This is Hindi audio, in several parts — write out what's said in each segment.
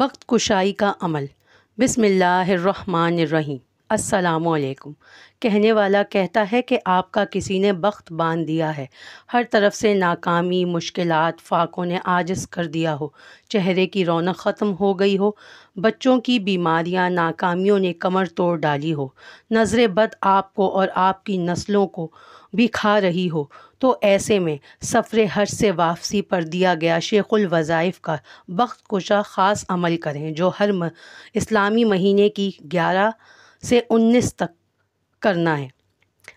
वक्त कुशाई का अमल रही असलकुम कहने वाला कहता है कि आपका किसी ने बख्त बांध दिया है हर तरफ से नाकामी मुश्किल फाकों ने आजस कर दिया हो चेहरे की रौनक ख़त्म हो गई हो बच्चों की बीमारियां नाकामियों ने कमर तोड़ डाली हो नज़र बद आपको और आपकी नस्लों को भी खा रही हो तो ऐसे में सफ़र हर से वापसी पर दिया गया शेखुल वज़ाइफ का बख्त कुशा ख़ास अमल करें जो हर इस्लामी महीने की ग्यारह से उन्नीस तक करना है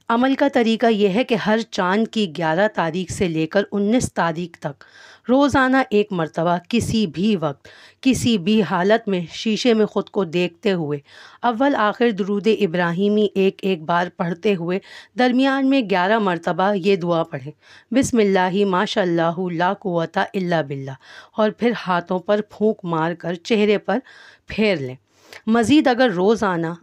अमल का तरीका यह है कि हर चांद की 11 तारीख से लेकर 19 तारीख तक रोज़ाना एक मरतबा किसी भी वक्त किसी भी हालत में शीशे में ख़ुद को देखते हुए अव्वल आखिर दरूद इब्राहिमी एक एक बार पढ़ते हुए दरमियान में 11 मरतबा ये दुआ पढ़ें बिसमिल्लाही माशा ला कुता अल्ला बिल्ला और फिर हाथों पर फूंक मार कर चेहरे पर फेर लें मज़ीद अगर रोज़ाना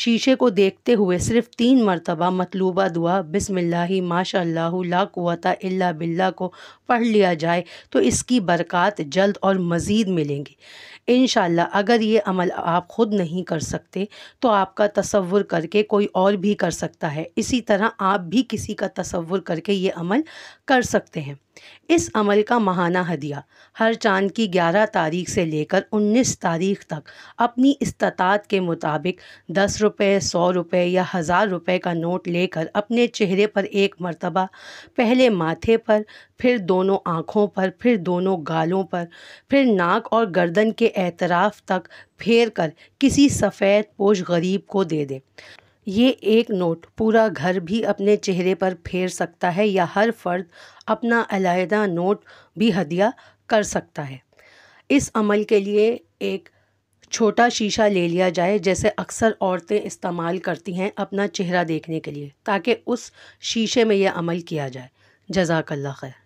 शीशे को देखते हुए सिर्फ तीन मरतबा मतलूबा दुआ बिसमिल्लाही माशा ला कुता इल्ला बिल्ला को पढ़ लिया जाए तो इसकी बरक़ात जल्द और मज़ीद मिलेंगी इन अगर ये अमल आप ख़ुद नहीं कर सकते तो आपका तसवुर करके कोई और भी कर सकता है इसी तरह आप भी किसी का तसवुर करके ये अमल कर सकते हैं इस अमल का माहाना हदिया हर चांद की 11 तारीख से लेकर 19 तारीख तक अपनी इस्तात के मुताबिक दस रुपये सौ रुपये या हज़ार रुपये का नोट लेकर अपने चेहरे पर एक मरतबा पहले माथे पर फिर दोनों आँखों पर फिर दोनों गालों पर फिर नाक और गर्दन के एतराफ़ तक फेर कर किसी सफ़ेद पोश गरीब को दे दे ये एक नोट पूरा घर भी अपने चेहरे पर फेर सकता है या हर फर्द अपना अलहदा नोट भी हदिया कर सकता है इस अमल के लिए एक छोटा शीशा ले लिया जाए जैसे अक्सर औरतें इस्तेमाल करती हैं अपना चेहरा देखने के लिए ताकि उस शीशे में यह अमल किया जाए जजाकल्ला खैर